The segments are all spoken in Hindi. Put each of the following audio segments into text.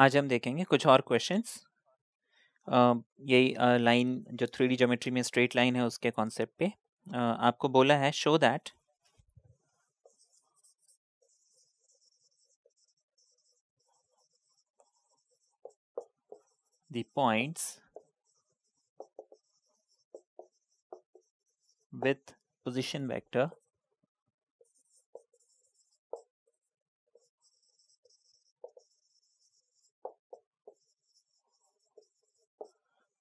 आज हम देखेंगे कुछ और क्वेश्चंस यही लाइन जो थ्री डी ज्योमेट्री में स्ट्रेट लाइन है उसके कॉन्सेप्ट पे आपको बोला है show that the points with position vector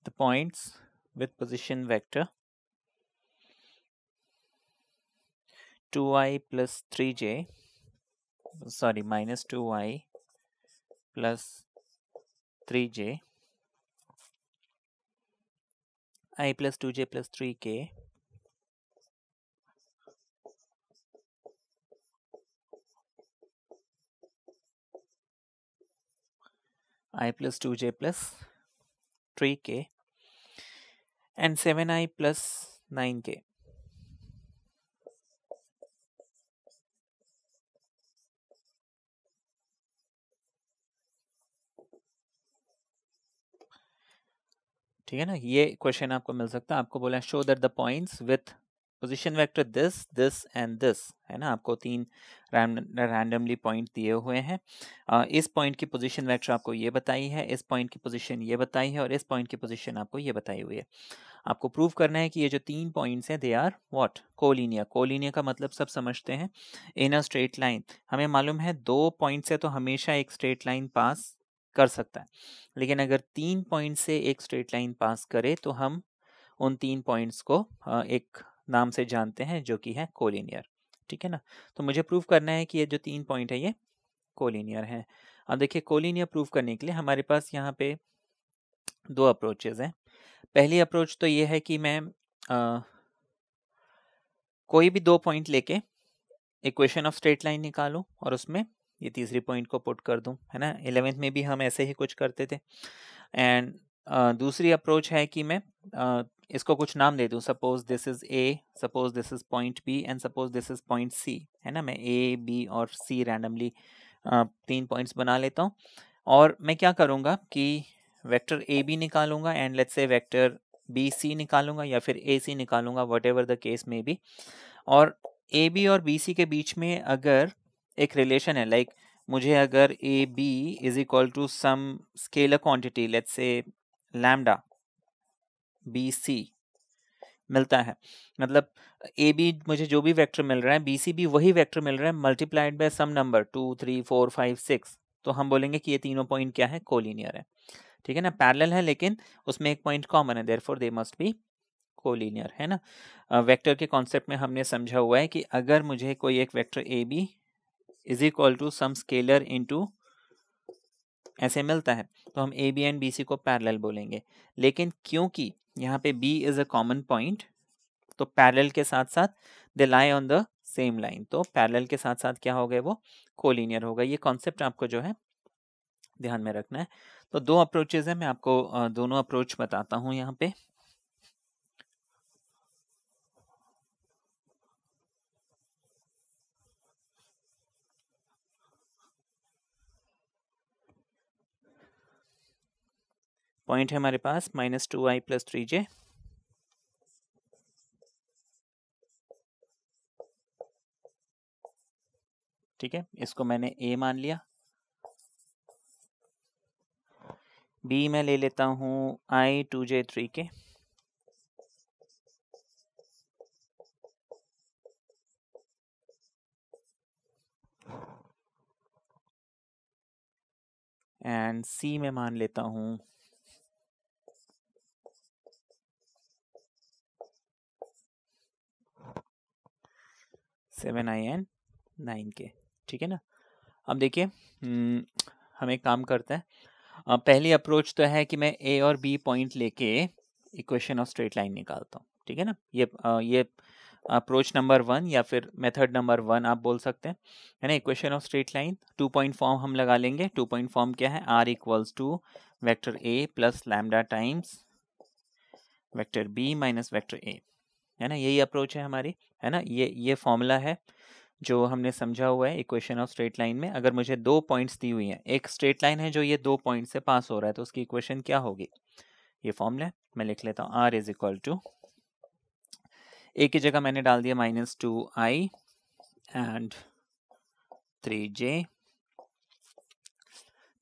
the points with position vector 2i plus 3j sorry minus 2i plus 3j i plus 2j plus 3k i plus 2j plus k and seven i plus nine k ठीक है ना ये क्वेश्चन आपको मिल सकता है आपको बोला show that the points with position vector this this and this है ना आपको तीन रैंडमली पॉइंट दिए हुए हैं इस पॉइंट की पोजिशन वैक्टर आपको ये बताई है इस पॉइंट की पोजिशन ये बताई है और इस पॉइंट की पोजिशन आपको ये बताई हुई है आपको प्रूव करना है कि ये जो तीन पॉइंट्स हैं दे आर व्हाट कोलिनिया कोलिनिया का मतलब सब समझते हैं इन अ स्ट्रेट लाइन हमें मालूम है दो पॉइंट से तो हमेशा एक स्ट्रेट लाइन पास कर सकता है लेकिन अगर तीन पॉइंट से एक स्ट्रेट लाइन पास करे तो हम उन तीन पॉइंट्स को एक नाम से जानते हैं जो कि है कोलिनियर ठीक है ना तो मुझे प्रूव करना है कि ये जो तीन पॉइंट है ये कोलिनियर है अब देखिए कोलिनियर प्रूव करने के लिए हमारे पास यहाँ पे दो अप्रोचेज हैं पहली अप्रोच तो ये है कि मैं आ, कोई भी दो पॉइंट लेके इक्वेशन ऑफ स्ट्रेट लाइन निकालूँ और उसमें ये तीसरी पॉइंट को पुट कर दूँ है ना एलेवेंथ में भी हम ऐसे ही कुछ करते थे एंड दूसरी अप्रोच है कि मैं इसको कुछ नाम दे दूँ suppose this is A suppose this is point B and suppose this is point C है ना मैं ए बी और सी रैंडमली तीन पॉइंट्स बना लेता हूँ और मैं क्या करूँगा कि वेक्टर ए बी निकालूंगा and let's say vector B C निकालूंगा या फिर ए सी निकालूंगा वट एवर द केस में बी और ए बी और बी सी के बीच में अगर एक रिलेशन है लाइक like, मुझे अगर A B is equal to some scalar quantity let's say lambda B C मिलता है मतलब ए बी मुझे जो भी वेक्टर मिल रहा है बी सी भी वही वेक्टर मिल रहा है multiplied by some number two three four five six तो हम बोलेंगे कि ये तीनों पॉइंट क्या है कोलिनियर है ठीक है ना पैरेलल है लेकिन उसमें एक पॉइंट कॉमन है therefore they must be collinear है ना वेक्टर के कॉन्सेप्ट में हमने समझा हुआ है कि अगर मुझे कोई एक vector A B is equal to some scalar into ऐसे मिलता है तो हम A B and B C को पैरेलल बोलेंगे लेकिन क्योंकि यहाँ पे B is a common point तो पैरेलल के साथ साथ they lie on the same line तो पैरेलल के साथ साथ क्या हो गए वो कोलिनियर होगा ये कॉन्सेप्ट आपको जो है ध्यान में रखना है तो दो अप्रोचेज हैं मैं आपको दोनों अप्रोच बताता हूँ यहाँ पे पॉइंट है हमारे पास minus two i plus three j ठीक है इसको मैंने ए मान लिया बी मैं ले लेता हूं i two j three k and C में मान लेता हूं seven I N nine k ठीक है ना अब देखिए हम्म, हम एक काम करते हैं पहली अप्रोच तो है कि मैं ए और बी पॉइंट लेके इक्वेशन ऑफ स्ट्रेट लाइन निकालता हूँ ठीक है ना ये ये अप्रोच नंबर वन या फिर मेथड नंबर वन आप बोल सकते हैं है ना equation of straight line two point form हम लगा लेंगे टू पॉइंट फॉर्म क्या है r equals to vector A plus lambda times vector B minus vector A है ना यही अप्रोच है हमारी है ना ये ये फॉर्मूला है जो हमने समझा हुआ है इक्वेशन ऑफ स्ट्रेट लाइन में अगर मुझे दो पॉइंट्स दी हुई हैं एक स्ट्रेट लाइन है जो ये दो पॉइंट से पास हो रहा है तो उसकी इक्वेशन क्या होगी ये फॉर्मूला है मैं लिख लेता हूँ r is equal to A की जगह मैंने डाल दिया minus two i and three j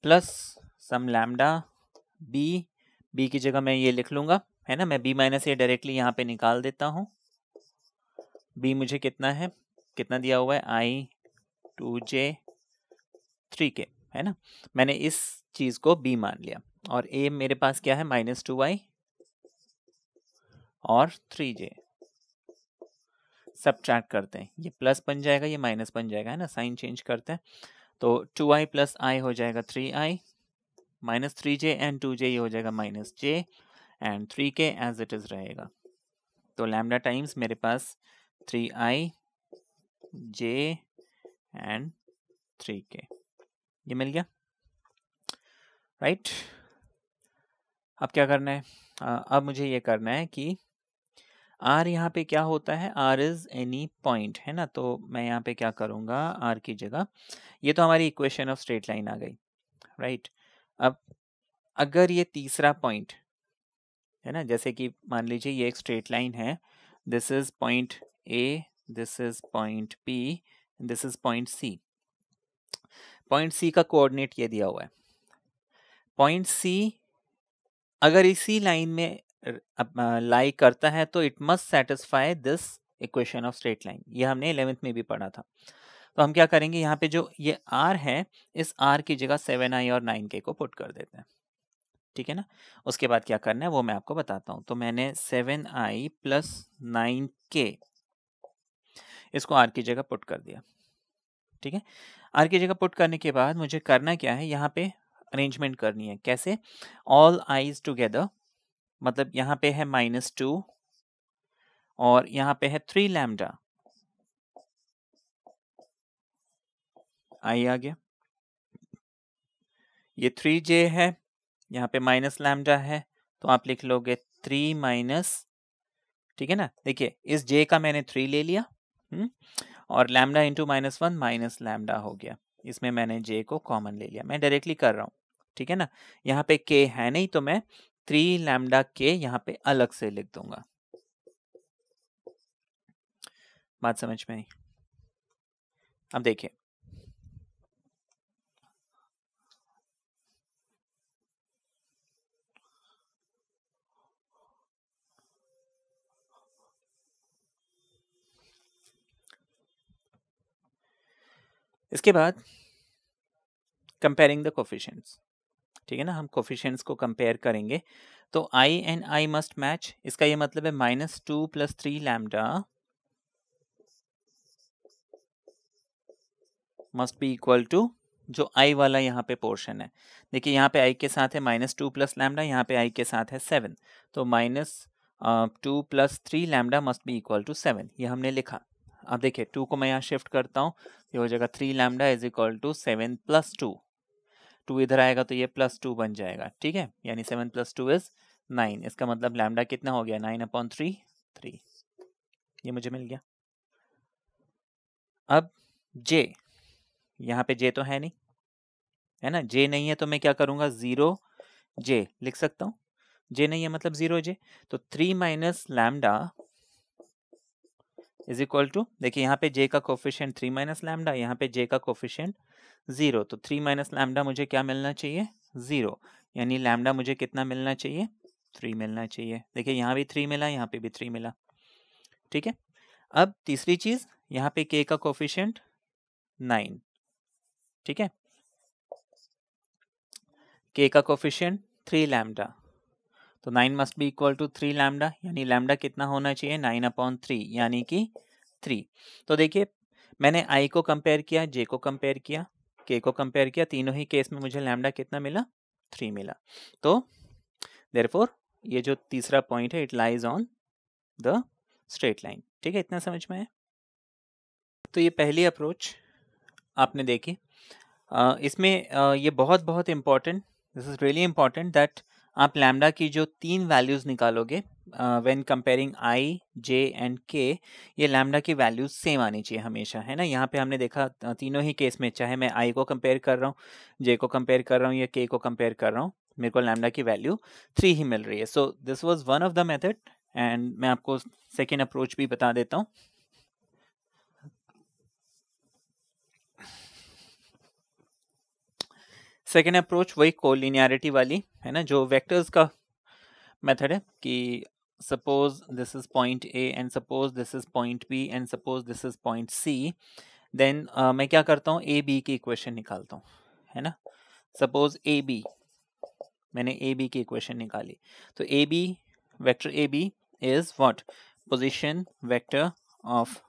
plus some lambda B B की जगह मैं ये लिख लूंगा है ना मैं बी माइनस ए डायरेक्टली यहाँ पे निकाल देता हूँ बी मुझे कितना है कितना दिया हुआ है i two j three k है ना मैंने इस चीज़ को बी मान लिया और ए मेरे पास क्या है माइनस टू वाई और थ्री जे सब करते हैं ये प्लस बन जाएगा ये माइनस बन जाएगा है ना साइन चेंज करते हैं तो टू आई प्लस आई हो जाएगा three i minus three j and two j ये हो जाएगा minus j and three k as it is रहेगा तो लैमडा टाइम्स मेरे पास three i j and three k ये मिल गया राइट right? अब क्या करना है uh, अब मुझे ये करना है कि आर यहाँ पे क्या होता है आर इज एनी पॉइंट है ना तो मैं यहाँ पे क्या करूँगा आर की जगह ये तो हमारी इक्वेशन ऑफ स्ट्रेट लाइन आ गई राइट right? अब अगर ये तीसरा पॉइंट है ना जैसे कि मान लीजिए ये एक स्ट्रेट लाइन है this is point A this is point P this is point C point C का कोऑर्डिनेट ये दिया हुआ है पॉइंट सी अगर इसी लाइन में लाई करता है तो it must satisfy this equation of straight line ये हमने इलेवेंथ में भी पढ़ा था तो हम क्या करेंगे यहाँ पे जो ये आर है इस आर की जगह सेवन आई और नाइन के को पुट कर देते हैं ठीक है ना उसके बाद क्या करना है वो मैं आपको बताता हूँ तो मैंने सेवन आई प्लस नाइन के इसको आर की जगह पुट कर दिया ठीक है आर की जगह पुट करने के बाद मुझे करना क्या है यहाँ पे अरेंजमेंट करनी है कैसे ऑल आईज टूगेदर मतलब यहाँ पे है माइनस टू और यहाँ पे है थ्री लैमडा आई आ गया ये थ्री जे है यहाँ पे माइनस लैमडा है तो आप लिख लोगे थ्री माइनस ठीक है ना देखिए इस जे का मैंने थ्री ले लिया हुँ? हम्म, और lambda into minus one minus lambda हो गया इसमें मैंने जे को कॉमन ले लिया मैं डायरेक्टली कर रहा हूँ ठीक है ना यहाँ पे के है नहीं तो मैं थ्री लैमडा के यहाँ पे अलग से लिख दूंगा बात समझ में आई अब देखिए इसके बाद कंपेयरिंग द कोफिशेंट्स ठीक है ना हम कोफिशेंट्स को कंपेयर करेंगे तो i and i must match इसका ये मतलब है minus two plus three lambda must be equal to जो आई वाला यहाँ पे पोर्शन है देखिए यहाँ पे आई के साथ है माइनस टू प्लस लैमडा यहाँ पे आई के साथ है सेवन तो minus two plus three lambda must be equal to seven ये हमने लिखा अब देखिए टू को मैं यहाँ शिफ्ट करता हूँ ये हो जाएगा three lambda is equal to seven plus two two इधर आएगा तो ये प्लस टू बन जाएगा ठीक है यानी seven plus two is nine इसका मतलब लैमडा कितना हो गया नाइन अपॉन थ्री थ्री ये मुझे मिल गया अब जे यहाँ पे जे तो है नहीं है ना जे नहीं है तो मैं क्या करूँगा ज़ीरो जे लिख सकता हूँ जे नहीं है मतलब ज़ीरो जे तो three minus lambda is equal to देखिए यहाँ पे जे का कोफिशियंट थ्री माइनस लैमडा यहाँ पे जे का कोफिशियंट जीरो तो थ्री माइनस लैमडा मुझे क्या मिलना चाहिए जीरो यानी लैमडा मुझे कितना मिलना चाहिए थ्री मिलना चाहिए देखिए यहाँ भी थ्री मिला यहाँ पे भी थ्री मिला ठीक है अब तीसरी चीज यहाँ पे के का कोफिशियंट नाइन ठीक है के का कोफिशियंट थ्री लैमडा तो nine must be equal to three lambda यानी लैमडा कितना होना चाहिए नाइन अपॉन थ्री यानी कि थ्री तो देखिए मैंने आई को कंपेयर किया जे को कंपेयर किया के को कंपेयर किया तीनों ही केस में मुझे लैमडा कितना मिला थ्री मिला तो देरफोर ये जो तीसरा पॉइंट है it lies on the straight line ठीक है इतना समझ में आया तो ये पहली अप्रोच आपने देखी इसमें ये बहुत बहुत important this is really important that आप लैमडा की जो तीन वैल्यूज़ निकालोगे when comparing i j and k ये लैमडा की वैल्यूज सेम आनी चाहिए हमेशा है ना यहाँ पे हमने देखा तीनों ही केस में चाहे मैं आई को कंपेयर कर रहा हूँ जे को कंपेयर कर रहा हूँ या के को कंपेयर कर रहा हूँ मेरे को लैमडा की वैल्यू थ्री ही मिल रही है so this was one of the method and मैं आपको सेकेंड अप्रोच भी बता देता हूँ सेकेंड अप्रोच वही कोलिनियरिटी वाली है ना जो वेक्टर्स का मेथड है कि suppose this is point A and suppose this is point B and suppose this is point C then मैं क्या करता हूँ ए बी की इक्वेशन निकालता हूँ है ना सपोज ए बी मैंने ए बी की इक्वेशन निकाली तो A B vector A B is what position vector of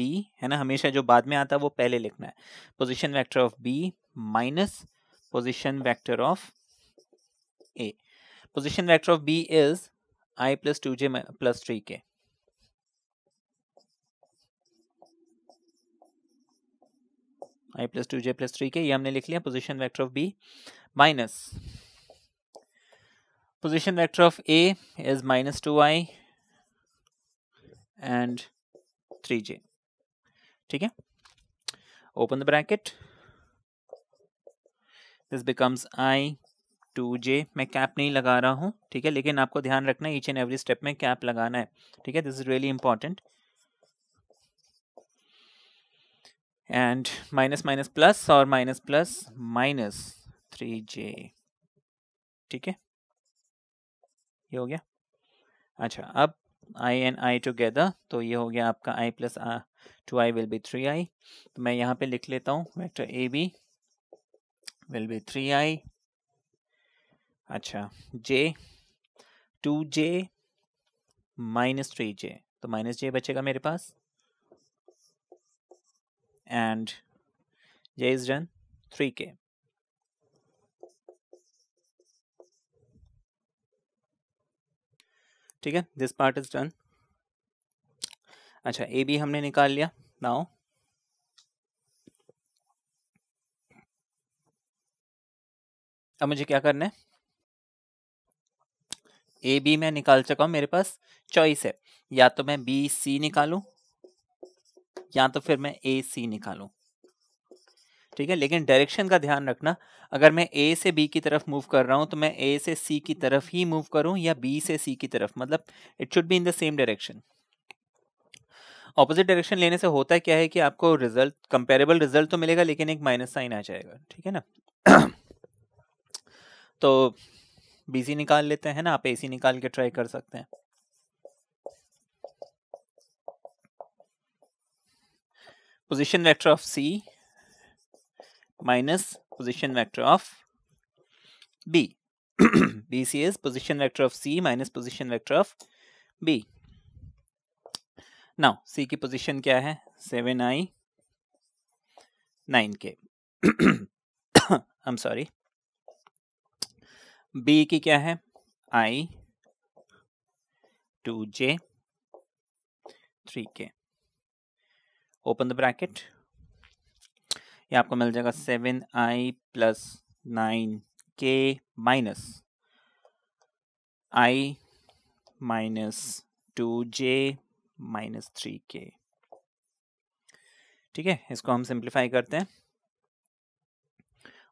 B है ना हमेशा जो बाद में आता है वो पहले लिखना है position vector of B minus position vector of A. Position vector of B is i plus 2j plus 3k. i plus 2j plus 3k, ये हमने लिख लिया, position vector of B minus position vector of A is minus 2i and 3j, ठीक है? Open the bracket. This becomes i two j मैं कैप नहीं लगा रहा हूँ ठीक है लेकिन आपको ध्यान रखना है ईच एंड एवरी स्टेप में कैप लगाना है ठीक है this is really important and minus minus plus और minus plus minus three j ठीक है ये हो गया अच्छा अब आई एंड आई टूगेदर तो ये हो गया आपका i plus two i will be three i तो मैं यहाँ पे लिख लेता हूँ vector A B will be 3i अच्छा two j minus three j तो माइनस जे बचेगा मेरे पास and j is done three k ठीक है दिस पार्ट इज डन अच्छा ए बी हमने निकाल लिया नाउ अब मुझे क्या करना है ए बी मैं निकाल चुका हूँ मेरे पास चॉइस है या तो मैं बी सी निकालू या तो फिर मैं ए सी निकालू ठीक है लेकिन डायरेक्शन का ध्यान रखना अगर मैं ए से बी की तरफ मूव कर रहा हूं तो मैं ए से सी की तरफ ही मूव करूं या बी से सी की तरफ मतलब it should be in the same direction opposite direction लेने से होता क्या है कि आपको रिजल्ट कंपेरेबल रिजल्ट तो मिलेगा लेकिन एक माइनस साइन आ जाएगा ठीक है ना तो बीसी निकाल लेते हैं ना आप एसी निकाल के ट्राई कर सकते हैं position vector of C minus position vector of B B C is position vector of C minus position vector of B now C की पोजिशन क्या है सेवन आई नाइन के आई एम सॉरी बी की क्या है i two j three k open the bracket ये आपको मिल जाएगा seven i plus nine k minus i minus two j minus three k ठीक है इसको हम सिंप्लीफाई करते हैं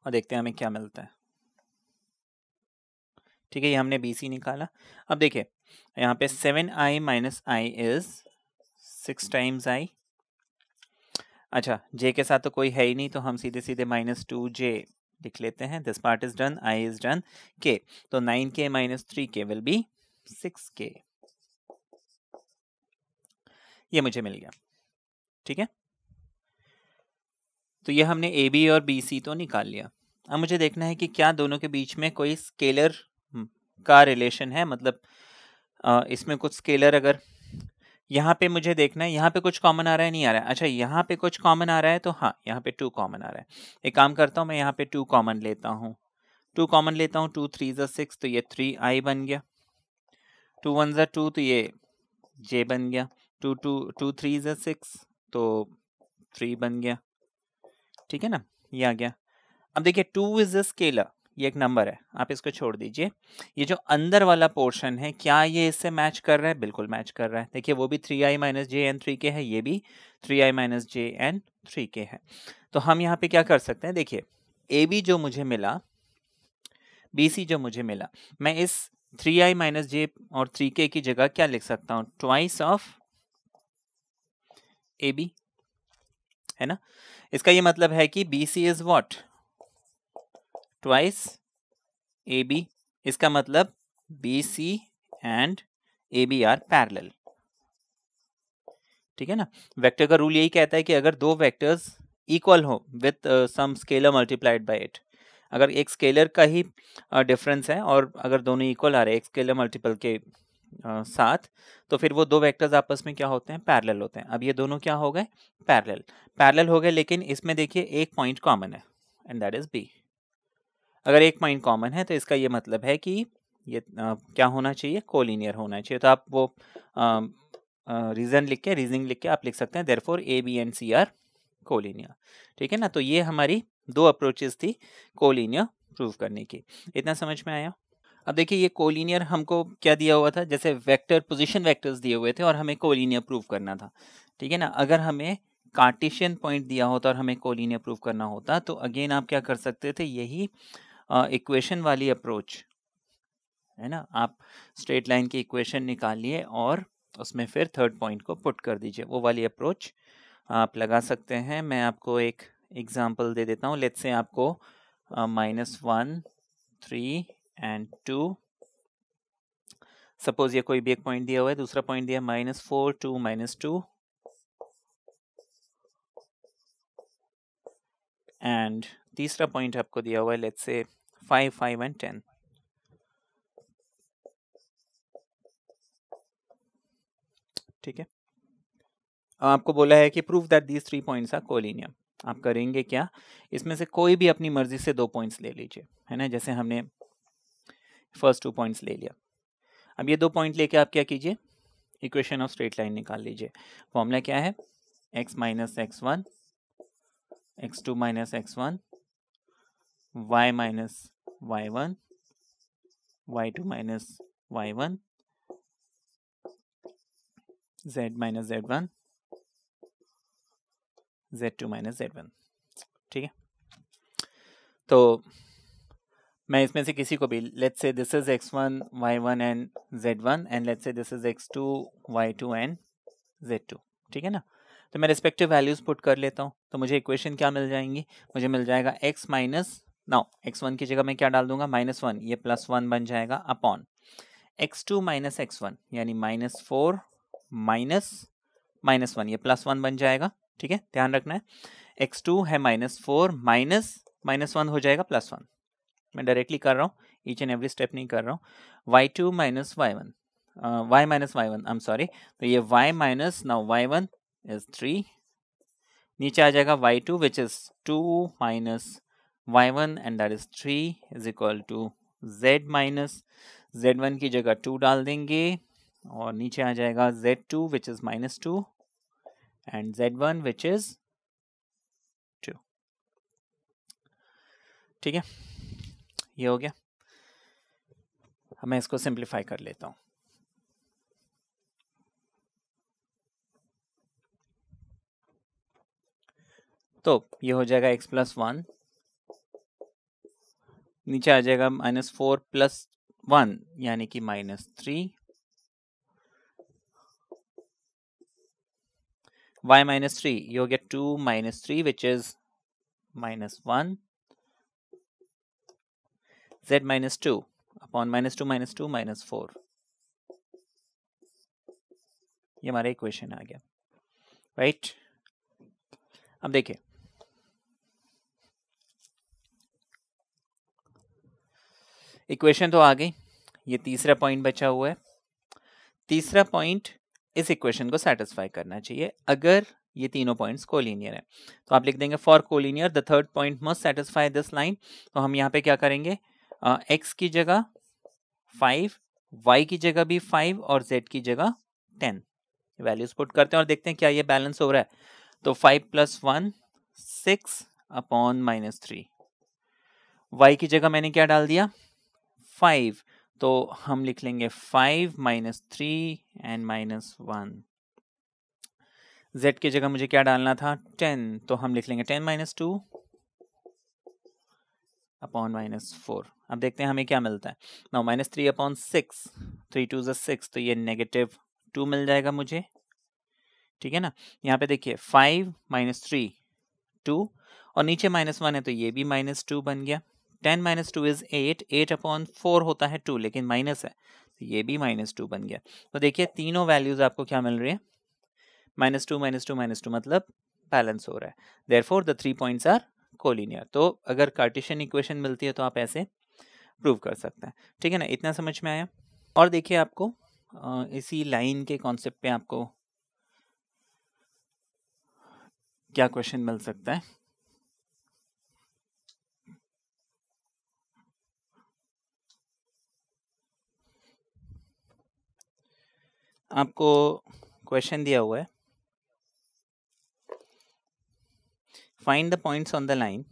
और देखते हैं हमें क्या मिलता है ठीक है ये हमने बी सी निकाला अब देखिए यहाँ पे seven i minus i is six times i अच्छा जे के साथ तो कोई है ही नहीं तो हम सीधे सीधे माइनस टू जे लिख लेते हैं this part is done i is done k तो nine k minus three k will be six k ये मुझे मिल गया ठीक है तो ये हमने ए बी और बी सी तो निकाल लिया अब मुझे देखना है कि क्या दोनों के बीच में कोई स्केलर का रिलेशन है मतलब इसमें कुछ स्केलर अगर यहाँ पे मुझे देखना है यहाँ पे कुछ कॉमन आ रहा है नहीं आ रहा है अच्छा यहाँ पे कुछ कॉमन आ रहा है तो हाँ यहाँ पे टू कॉमन आ रहा है एक काम करता हूँ मैं यहाँ पे टू कॉमन लेता हूँ टू कॉमन लेता हूँ टू थ्री ज़ा सिक्स तो ये थ्री आई बन गया टू वन ज़ा टू तो ये जे बन गया टू टू टू थ्री ज़ा सिक्स तो थ्री बन गया ठीक है ना ये आ गया अब देखिए टू इज़ अ स्केलर ये एक नंबर है आप इसको छोड़ दीजिए ये जो अंदर वाला पोर्शन है क्या ये इससे मैच कर रहा है बिल्कुल मैच कर रहा है देखिए वो भी three i minus j and three k है ये भी three i minus j and three k है तो हम यहाँ पे क्या कर सकते हैं देखिए ए बी जो मुझे मिला बी सी जो मुझे मिला मैं इस थ्री आई माइनस जे और थ्री के की जगह क्या लिख सकता हूँ ट्वाइस ऑफ ए बी है ना इसका ये मतलब है कि B C is what twice A B इसका मतलब B C and A B are parallel ठीक है ना वेक्टर का रूल यही कहता है कि अगर दो वेक्टर्स इक्वल हो with some scalar multiplied by it अगर एक स्केलर का ही डिफरेंस uh, है और अगर दोनों इक्वल आ रहे हैं एक स्केलर मल्टीपल के uh, साथ तो फिर वो दो वेक्टर्स आपस में क्या होते हैं पैरेलल होते हैं अब ये दोनों क्या हो गए पैरेलल पैरेलल हो गए लेकिन इसमें देखिए एक पॉइंट कॉमन है एंड दैट इज़ बी अगर एक पॉइंट कॉमन है तो इसका ये मतलब है कि ये आ, क्या होना चाहिए कोलिनियर होना चाहिए तो आप वो रीज़न लिख के रीजनिंग लिख के आप लिख सकते हैं therefore A B and C are collinear ठीक है ना तो ये हमारी दो अप्रोचेस थी कोलिनियर प्रूव करने की इतना समझ में आया अब देखिए ये कोलिनियर हमको क्या दिया हुआ था जैसे वेक्टर पोजिशन वैक्टर्स दिए हुए थे और हमें कोलिनियर प्रूव करना था ठीक है ना अगर हमें कार्टिशियन पॉइंट दिया होता और हमें कोलिनियर प्रूव करना होता तो अगेन आप क्या कर सकते थे यही इक्वेशन वाली अप्रोच है ना आप स्ट्रेट लाइन की इक्वेशन निकालिए और उसमें फिर थर्ड पॉइंट को पुट कर दीजिए वो वाली अप्रोच आप लगा सकते हैं मैं आपको एक एग्जांपल दे देता हूँ लेट से आपको minus one three and two suppose ये कोई भी एक पॉइंट दिया हुआ है दूसरा पॉइंट दिया minus four two minus two and तीसरा पॉइंट आपको दिया हुआ है लेट से 5, 5 and 10. ठीक है आपको बोला है कि proof that these three points are collinear आप करेंगे क्या इसमें से कोई भी अपनी मर्जी से दो पॉइंट्स ले लीजिए है ना जैसे हमने फर्स्ट टू पॉइंट्स ले लिया अब ये दो पॉइंट लेके आप क्या कीजिए इक्वेशन ऑफ स्ट्रेट लाइन निकाल लीजिए फॉर्मूला क्या है x minus x one x two minus x one y minus y1 y2 minus y1 z minus z1 one minus two minus one ठीक है तो मैं इसमें से किसी को भी let's say this is x one y one and z one and let's say this is x two y two and z two ठीक है ना तो मैं रिस्पेक्टिव वैल्यूज पुट कर लेता हूँ तो मुझे इक्वेशन क्या मिल जाएंगी मुझे मिल जाएगा x minus now x one की जगह मैं क्या डाल दूंगा माइनस वन ये प्लस वन बन जाएगा upon x two minus x one यानी minus four minus minus one ये प्लस वन बन जाएगा ठीक है ध्यान रखना है एक्स टू है minus four minus minus one हो जाएगा प्लस वन मैं डायरेक्टली कर रहा हूँ ईच एंड एवरी स्टेप नहीं कर रहा हूँ y two minus y one y minus y one I am sorry तो ये y minus now y one is three नीचे आ जाएगा y two which is two minus one and that is three is equal to z minus z one की जगह टू डाल देंगे और नीचे आ जाएगा z two which is minus two and z one which is two ठीक है ये हो गया अब मैं इसको सिंप्लीफाई कर लेता हूं तो ये हो जाएगा x प्लस वन नीचे आ जाएगा माइनस फोर प्लस वन यानी कि minus three y minus three you get two minus three which is minus one z minus two upon minus two minus two minus four ये हमारा इक्वेशन आ गया राइट right? अब देखिए इक्वेशन तो आ गई ये तीसरा पॉइंट बचा हुआ है तीसरा पॉइंट इस इक्वेशन को सेटिस्फाई करना चाहिए अगर ये तीनों पॉइंट्स कोलिनियर है तो आप लिख देंगे for collinear the third point must satisfy this line तो हम यहाँ पे क्या करेंगे एक्स की जगह फाइव वाई की जगह भी फाइव और जेड की जगह टेन वैल्यूज पुट करते हैं और देखते हैं क्या ये बैलेंस हो रहा है तो five plus one six upon minus three y की जगह मैंने क्या डाल दिया फाइव तो हम लिख लेंगे five minus three and minus one z की जगह मुझे क्या डालना था टेन तो हम लिख लेंगे ten minus two upon minus four अब देखते हैं हमें क्या मिलता है नौ minus three upon six three two जो सिक्स तो ये नेगेटिव टू मिल जाएगा मुझे ठीक है ना यहाँ पे देखिए फाइव माइनस थ्री टू और नीचे माइनस वन है तो ये भी माइनस टू बन गया ten minus two is eight eight upon four होता है टू लेकिन माइनस है तो ये भी माइनस टू बन गया तो देखिए तीनों वैल्यूज आपको क्या मिल रही है minus two minus two minus two मतलब बैलेंस हो रहा है therefore the three points are collinear तो अगर कार्टिशियन इक्वेशन मिलती है तो आप ऐसे प्रूव कर सकते हैं ठीक है ना इतना समझ में आया और देखिए आपको इसी लाइन के कॉन्सेप्ट पे आपको क्या क्वेश्चन मिल सकता है आपको क्वेश्चन दिया हुआ है find the points on the line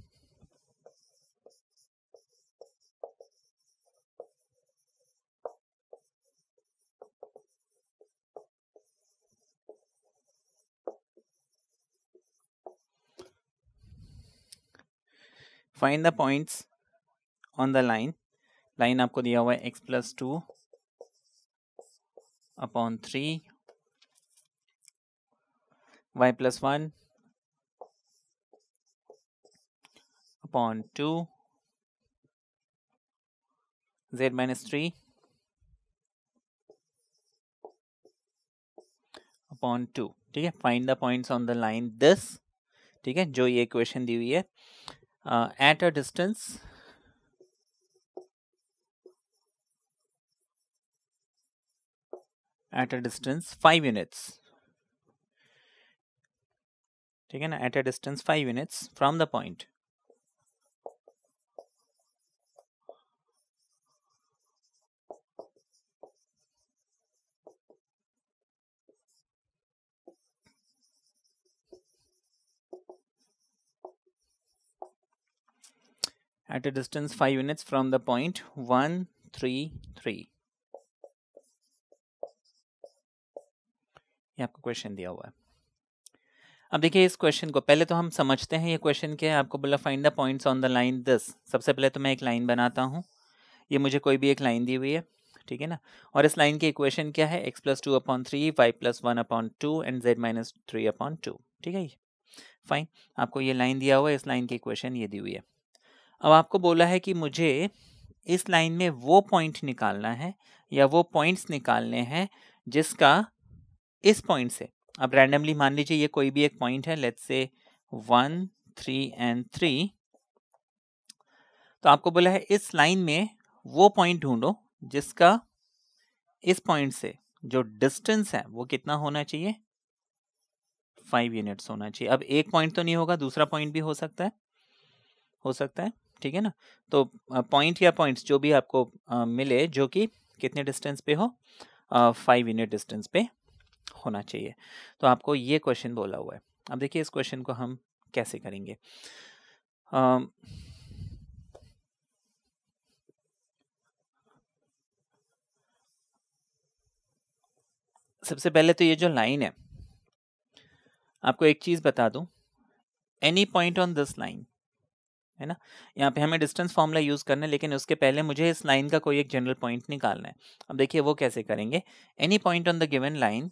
find the points on the line line आपको दिया हुआ है x plus two upon 3 y plus 1 upon 2 z minus 3 upon 2 ठीक find the points on the line this ठीक है जो ये equation दी हुई uh, at a distance at a distance 5 units taken at a distance 5 units from the point. At a distance 5 units from the point 1, 3, 3. ये आपको क्वेश्चन दिया हुआ है अब देखिए इस क्वेश्चन को पहले तो हम समझते हैं ये क्वेश्चन क्या है आपको बोला find the points on the line this सबसे पहले तो मैं एक लाइन बनाता हूँ ये मुझे कोई भी एक लाइन दी हुई है ठीक है ना और इस लाइन की इक्वेशन क्या है x plus two upon three y plus one upon two and z minus three upon two ठीक है फाइन आपको ये लाइन दिया हुआ है इस लाइन की इक्वेशन ये दी हुई है अब आपको बोला है कि मुझे इस लाइन में वो पॉइंट निकालना है या वो पॉइंट्स निकालने हैं जिसका इस पॉइंट से अब रैंडमली मान लीजिए ये कोई भी एक पॉइंट है let's say one three and three तो आपको बोला है इस लाइन में वो पॉइंट ढूंढो जिसका इस पॉइंट से जो डिस्टेंस है वो कितना होना चाहिए फाइव यूनिट्स होना चाहिए अब एक पॉइंट तो नहीं होगा दूसरा पॉइंट भी हो सकता है हो सकता है ठीक है ना तो पॉइंट या पॉइंट्स जो भी आपको आ, मिले जो कि कितने डिस्टेंस पे हो फाइव यूनिट डिस्टेंस पे होना चाहिए तो आपको ये क्वेश्चन बोला हुआ है अब देखिए इस क्वेश्चन को हम कैसे करेंगे सबसे पहले तो ये जो लाइन है आपको एक चीज बता दूं any point on this line है ना यहाँ पे हमें डिस्टेंस फॉर्मूला यूज करना है लेकिन उसके पहले मुझे इस लाइन का कोई एक जनरल पॉइंट निकालना है अब देखिए वो कैसे करेंगे any point on the given line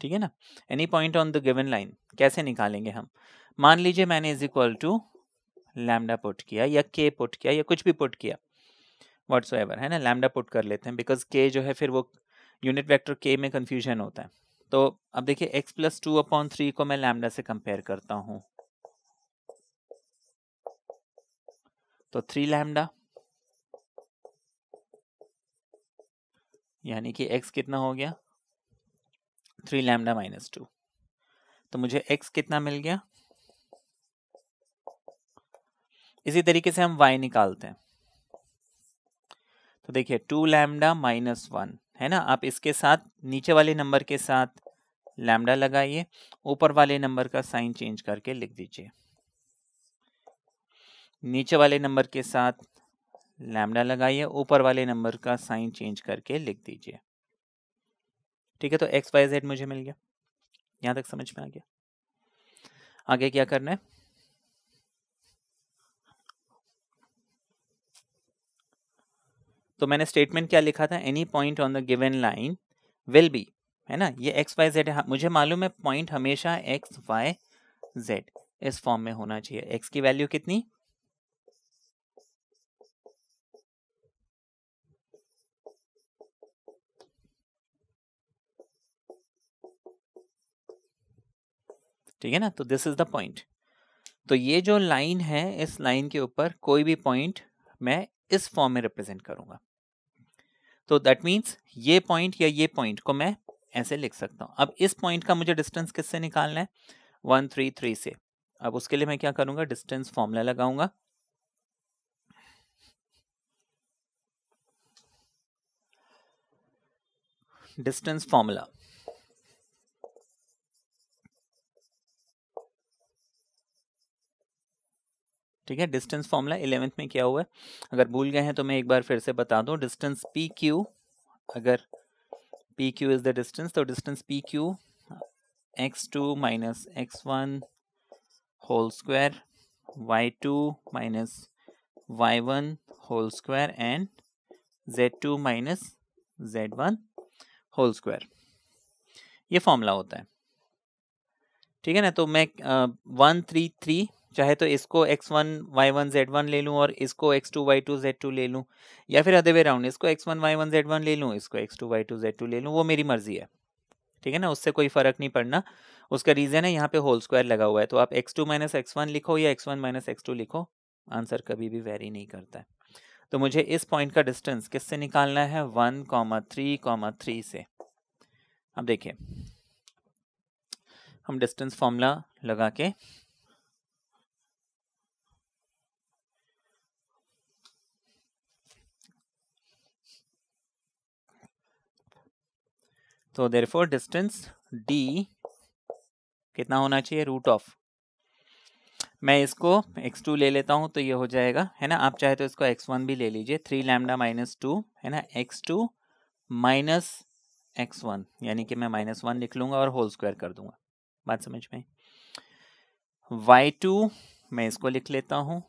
ठीक है ना any point on the given line कैसे निकालेंगे हम मान लीजिए मैंने is equal to lambda put किया या के पुट किया या कुछ भी पुट किया वट्स है ना लैमडा पुट कर लेते हैं बिकॉज के जो है फिर वो यूनिट वैक्टर के में कन्फ्यूजन होता है तो अब देखिए x plus two upon three को मैं लैमडा से कंपेयर करता हूँ तो थ्री लैमडा यानी कि एक्स कितना हो गया थ्री लैमडा माइनस टू तो मुझे x कितना मिल गया इसी तरीके से हम y निकालते हैं तो देखिए टू लैमडा माइनस वन है ना आप इसके साथ नीचे वाले नंबर के साथ लैमडा लगाइए ऊपर वाले नंबर का साइन चेंज करके लिख दीजिए नीचे वाले नंबर के साथ लैमडा लगाइए ऊपर वाले नंबर का साइन चेंज करके लिख दीजिए ठीक है तो एक्स वाई जेड मुझे मिल गया यहां तक समझ में आ गया आगे क्या करना है तो मैंने स्टेटमेंट क्या लिखा था any point on the given line will be है ना ये एक्स वाई जेड है हाँ, मुझे मालूम है पॉइंट हमेशा एक्स वाई जेड इस फॉर्म में होना चाहिए एक्स की वैल्यू कितनी ठीक है ना तो दिस इज द पॉइंट तो ये जो लाइन है इस लाइन के ऊपर कोई भी पॉइंट मैं इस फॉर्म में रिप्रेजेंट करूंगा तो दैट मीन्स ये पॉइंट या ये पॉइंट को मैं ऐसे लिख सकता हूँ अब इस पॉइंट का मुझे डिस्टेंस किससे निकालना है वन थ्री थ्री से अब उसके लिए मैं क्या करूंगा डिस्टेंस फॉर्मूला लगाऊंगा डिस्टेंस फॉर्मूला ठीक है डिस्टेंस फॉर्मूला इलेवेंथ में क्या हुआ है अगर भूल गए हैं तो मैं एक बार फिर से बता दूं डिस्टेंस पी क्यू अगर P Q is the distance तो distance P Q x two minus x one whole square y two minus y one whole square and z two minus z one whole square ये फॉर्मूला होता है ठीक है ना तो मैं वन थ्री थ्री चाहे तो इसको x one y one z one ले लूँ और इसको x two y two z two ले लूँ या फिर अदे वे राउंड इसको x one y one z one ले लूँ इसको x two y two z two ले लूँ वो मेरी मर्जी है ठीक है ना उससे कोई फ़र्क नहीं पड़ना उसका रीज़न है यहाँ पे होल स्क्वायर लगा हुआ है तो आप x two minus x one लिखो या x one minus x two लिखो आंसर कभी भी वेरी नहीं करता है तो मुझे इस पॉइंट का डिस्टेंस किससे निकालना है one comma three comma three से अब देखिए हम डिस्टेंस फॉर्मूला लगा के तो फोर डिस्टेंस डी कितना होना चाहिए रूट ऑफ मैं इसको x2 ले लेता हूँ तो ये हो जाएगा है ना आप चाहे तो इसको x1 भी ले लीजिए थ्री लैमडा माइनस टू है ना x2 टू माइनस एक्स यानी कि मैं माइनस वन लिख लूंगा और होल स्क्वायर कर दूंगा बात समझ में y2 मैं इसको लिख लेता हूँ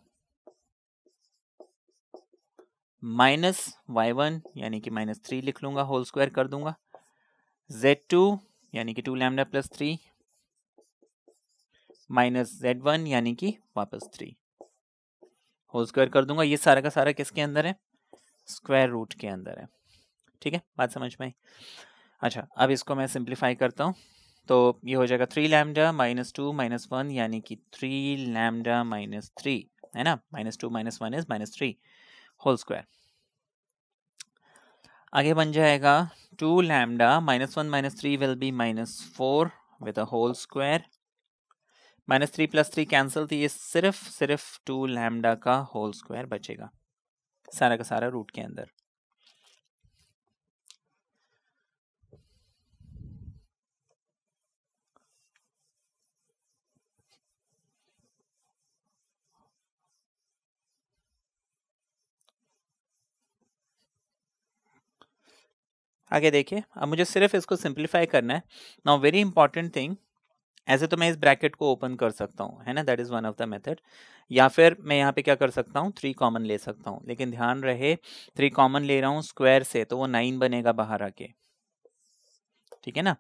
माइनस वाई वन यानी कि माइनस थ्री लिख लूंगा होल स्क्वायर कर दूंगा जेड टू यानी कि two lambda plus three minus z one यानी कि वापस थ्री होल स्क्वायर कर दूंगा ये सारा का सारा किसके अंदर है स्क्वायर रूट के अंदर है ठीक है बात समझ में आई अच्छा अब इसको मैं सिंप्लीफाई करता हूँ तो ये हो जाएगा three lambda minus two minus one यानी कि थ्री लैमडा माइनस थ्री है ना minus two minus one is minus three whole square आगे बन जाएगा 2 lambda minus 1 minus 3 will be minus 4 with a whole square minus three plus three cancel थी ये सिर्फ सिर्फ टू लैमडा का होल स्क्वायर बचेगा सारा का सारा रूट के अंदर आगे देखिए अब मुझे सिर्फ इसको सिंप्लीफाई करना है नाउ वेरी इंपॉर्टेंट थिंग ऐसे तो मैं इस ब्रैकेट को ओपन कर सकता हूँ है ना that is one of the method या फिर मैं यहाँ पे क्या कर सकता हूँ थ्री कॉमन ले सकता हूँ लेकिन ध्यान रहे थ्री कॉमन ले रहा हूँ स्क्वायर से तो वो नाइन बनेगा बाहर आके ठीक है ना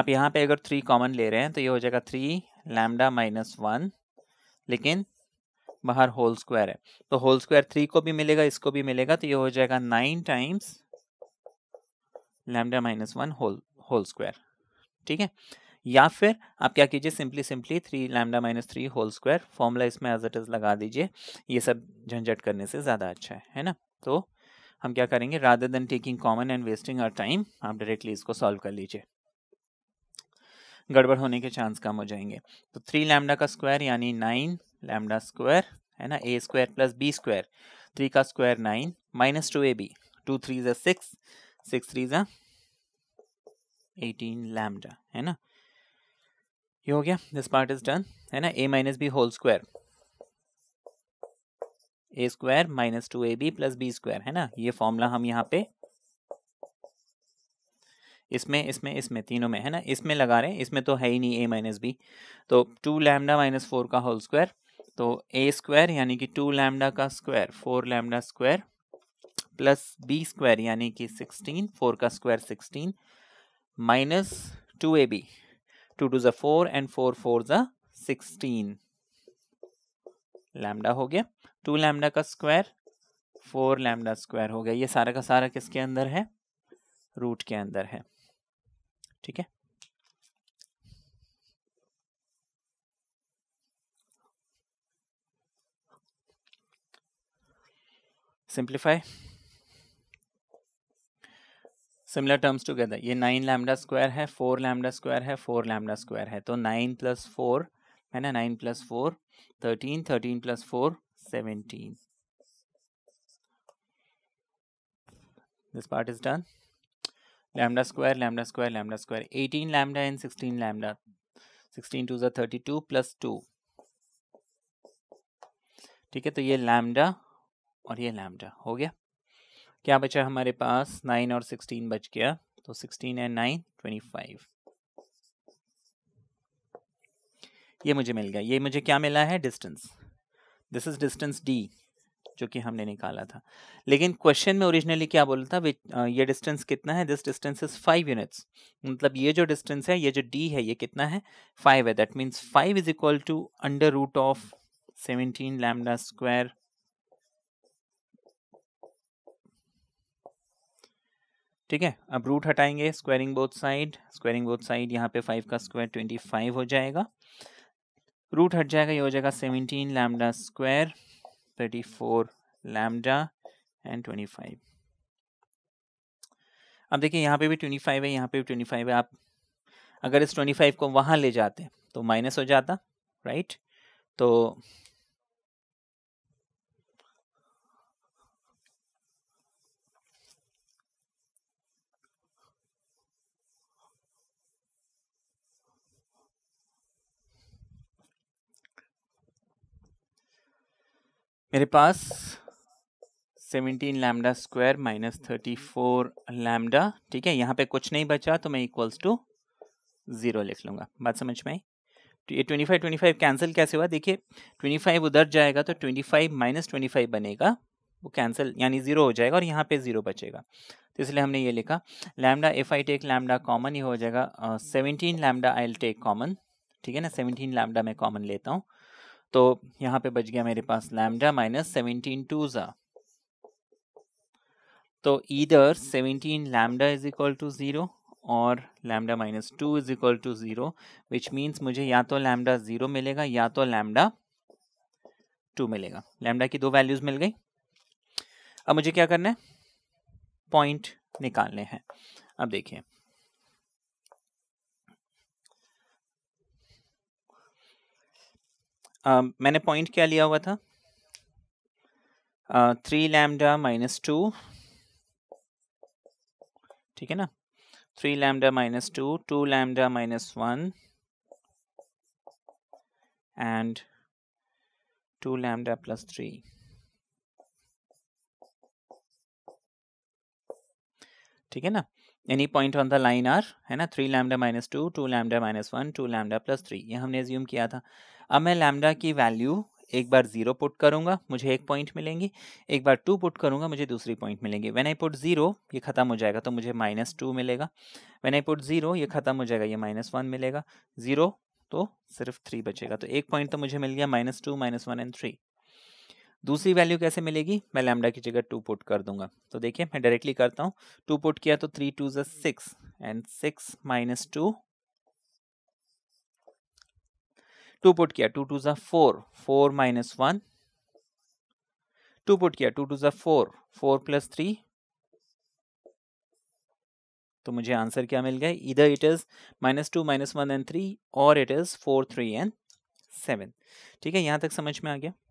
आप यहाँ पे अगर थ्री कॉमन ले रहे हैं तो ये हो जाएगा थ्री लैमडा माइनस वन लेकिन बाहर होल स्क्वायर है तो होल स्क्वायर थ्री को भी मिलेगा इसको भी मिलेगा तो ये हो जाएगा nine times lambda minus one whole whole square ठीक है या फिर आप क्या कीजिए simply simply three lambda minus three whole square formula इसमें एज इट इज़ लगा दीजिए ये सब झंझट करने से ज़्यादा अच्छा है है ना तो हम क्या करेंगे rather than taking common and wasting our time आप डायरेक्टली इसको सॉल्व कर लीजिए गड़बड़ होने के चांस कम हो जाएंगे तो थ्री लैमडा का स्क्वायर यानी नाइन लैमडा स्क्वायर है ना a square plus b square three का square nine minus two a b two three ज़ा सिक्स सिक्स थ्री ज़ा एटीन लैमडा है ना ये हो गया दिस पार्ट इज डन है ना a minus b whole square a square minus two a b plus b square है ना ये फॉर्मूला हम यहाँ पे इसमें इसमें इसमें तीनों में है ना इसमें लगा रहे हैं इसमें तो है ही नहीं ए माइनस बी तो टू लैमडा माइनस फोर का होल स्क्वायर तो ए स्क्वायर यानी कि टू लैमडा का square four lambda square plus b square यानी कि सिक्सटीन फोर का square sixteen minus two a b two two जोर four and four four sixteen lambda हो गया टू लैमडा का स्क्वायर फोर लैमडा स्क्वायर हो गया ये सारा का सारा किसके अंदर है रूट के अंदर है ठीक है सिंप्लीफाई सिमिलर टर्म्स टुगेदर ये नाइन लैमडा स्क्वायर है फोर लैमडा स्क्वायर है फोर लैमडा स्क्वायर है तो नाइन प्लस फोर है ना nine plus four thirteen thirteen plus four seventeen this part is done lambda square lambda square lambda square 18 lambda and 16 lambda 16 to the two plus two ठीक है तो ये लैमडा और ये लैमडा हो गया क्या बचा हमारे पास नाइन और सिक्सटीन बच गया तो sixteen and nine twenty five ये मुझे मिल गया ये मुझे क्या मिला है distance this is distance d जो कि हमने निकाला था लेकिन क्वेश्चन में ओरिजिनली क्या बोला था ये डिस्टेंस कितना है this distance is five units मतलब ये जो डिस्टेंस है ये जो डी है ये कितना है फाइव है that means five is equal to under root of seventeen lambda square ठीक है अब रूट हटाएंगे squaring both side squaring both side यहाँ पे फाइव का स्क्वायर ट्वेंटी फाइव हो जाएगा रूट हट जाएगा ये हो जाएगा seventeen lambda square thirty four lambda and twenty five अब देखिए यहाँ पे भी ट्वेंटी फाइव है यहाँ पे भी ट्वेंटी फाइव है आप अगर इस ट्वेंटी फाइव को वहाँ ले जाते तो माइनस हो जाता राइट तो मेरे पास 17 lambda square minus thirty four lambda ठीक है यहाँ पे कुछ नहीं बचा तो मैं इक्वल्स टू ज़ीरो लिख लूँगा बात समझ में तो ये 25 25 कैंसिल कैसे हुआ देखिए 25 उधर जाएगा तो 25 माइनस ट्वेंटी बनेगा वो कैंसिल यानी ज़ीरो हो जाएगा और यहाँ पे ज़ीरो बचेगा तो इसलिए हमने ये लिखा lambda if I take lambda common ही हो जाएगा seventeen lambda I take common ठीक है ना सेवनटीन लैमडा मैं कॉमन लेता हूँ तो यहाँ पे बच गया मेरे पास लैमडा माइनस सेवनटीन टू ज़ा तो इधर seventeen lambda is equal to zero और lambda minus two is equal to zero which means मुझे या तो लैमडा ज़ीरो मिलेगा या तो लैमडा टू मिलेगा लैमडा की दो वैल्यूज़ मिल गई अब मुझे क्या करना है पॉइंट निकालने हैं अब देखिए Um, मैंने पॉइंट क्या लिया हुआ था थ्री लैमडा माइनस टू ठीक है ना three lambda minus two two lambda minus one and two lambda plus three ठीक है ना any point on the line are है ना three lambda minus two two lambda minus one two lambda plus three ये हमने ज्यूम किया था अब मैं लैमडा की वैल्यू एक बार जीरो पुट करूंगा मुझे एक पॉइंट मिलेंगी एक बार टू पुट करूंगा मुझे दूसरी पॉइंट मिलेंगी व्हेन आई पुट जीरो ये खत्म हो जाएगा तो मुझे माइनस टू मिलेगा व्हेन आई पुट जीरो ये खत्म हो जाएगा ये माइनस वन मिलेगा जीरो तो सिर्फ थ्री बचेगा तो एक पॉइंट तो मुझे मिल गया minus two minus one and three दूसरी वैल्यू कैसे मिलेगी मैं लैमडा की जगह टू पुट कर दूंगा तो देखिए मैं डायरेक्टली करता हूँ टू पुट किया तो थ्री टू जिक्स six and six minus two two put किया टू टू ज़ा four four minus one two put किया टू टू ज़ा फोर फोर प्लस थ्री तो मुझे आंसर क्या मिल गया इधर it is minus two minus one and three और it is four three and seven ठीक है यहां तक समझ में आ गया